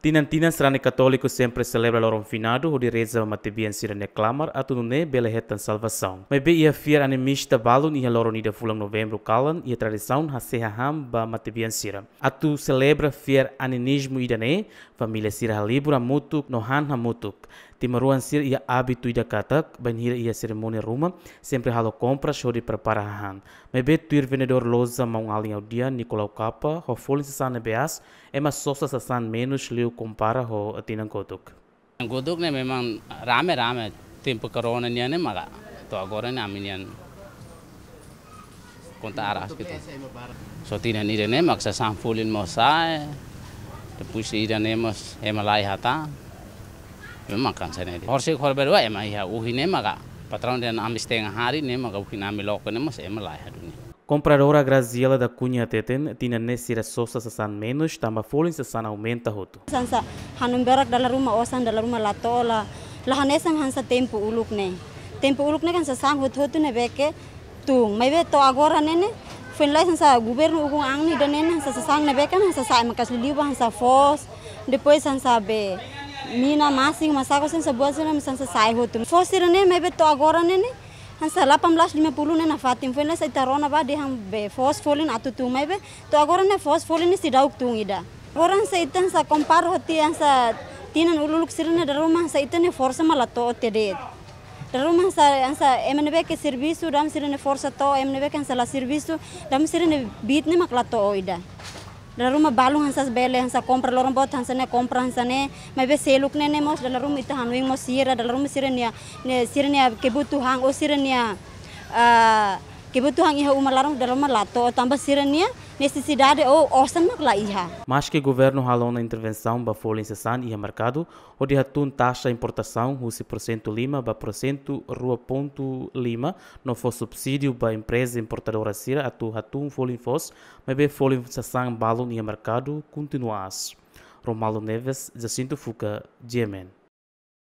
Tinantinas rane católico sempre celebra loron finado, o de reza mate bien sirene clamar, a tudo ne belehetan salvação. Mas be ia fiar anemista balon ia loron ida fulang novembro calan, ia tradição a hamba mate bien sira. A tu celebra fier anenismo ida ne, família sira halibura mutuk, nohan hamutuk. Timaruan sir ia hábito ida katak, banhira ia cerimônia ruma, sempre halo compra show de preparahan. Mas be tuir vendedor loza mão alin dia, Nicolau Capa, rofolin sasane beas, ema sosa sasan menos liu દેવ કુંપારહો અતિન ગોતુક ગોતુકને memang rame rame tempo corona niane maga to agora ne aminian konta aras kita tina ni rene maksa sampulin mosai depus irane mos emalai hata memang kan Horsi kor berdua wa ema iha uhine maga patron den amisteng hari ne maga ukin ami lokone mos emalai hadun Compradora Graziela da Cunha Teten tina nesira sosa sasan menos tambah folin sasan aumenta hotu. Sansa hanum berak dalam rumah osan dalam rumah latola lahan esam hansa tempo uluk ne. Tempo uluk ne kan sasam hoto hotu ne beke tung mai be to agora ne fin lai sansa gubernu ugung ang ni dan nene hansa sasang ne beke hansa sa makas liwa hansa fos depois hansa be mina masing masako sansa buat sansa sai hotu. Fosir ne mai be to agora ne ne lasna fatinfoy lasa itarona va de ham be fos folin atutung mai be to agora na fos folin si dauk tung ida Orang sa itan sa kompar hoti ansa tinan ululuk sirna da rumah sa itan ne forsa malato tede da rumah sa ansa MNB ke servisu dam sirne forsa to MNB kan sala servisu dam sirne bitne maklato oida dalam rumah balung hansa bele hansa kompra lorong bot hansane kompra hansane mebe seluk ne mos dala ruma ita hanuing mos sira dala ruma sira nia ne sira nia kebutu hang o sira nia ah, kebutu iha larong dalam rumah lato tambah sira necessidade ou orçamento lá ia. Mas que o governo ralou na intervenção para folha incessante e a mercado, o de atun taxa importação, 11% lima, para porcento rua ponto lima, não foi subsídio para a empresa importadora a atu atun folha fosse, mas bem folha incessante balon e mercado continuasse. Romalo Neves, Jacinto Fuca, Diemen.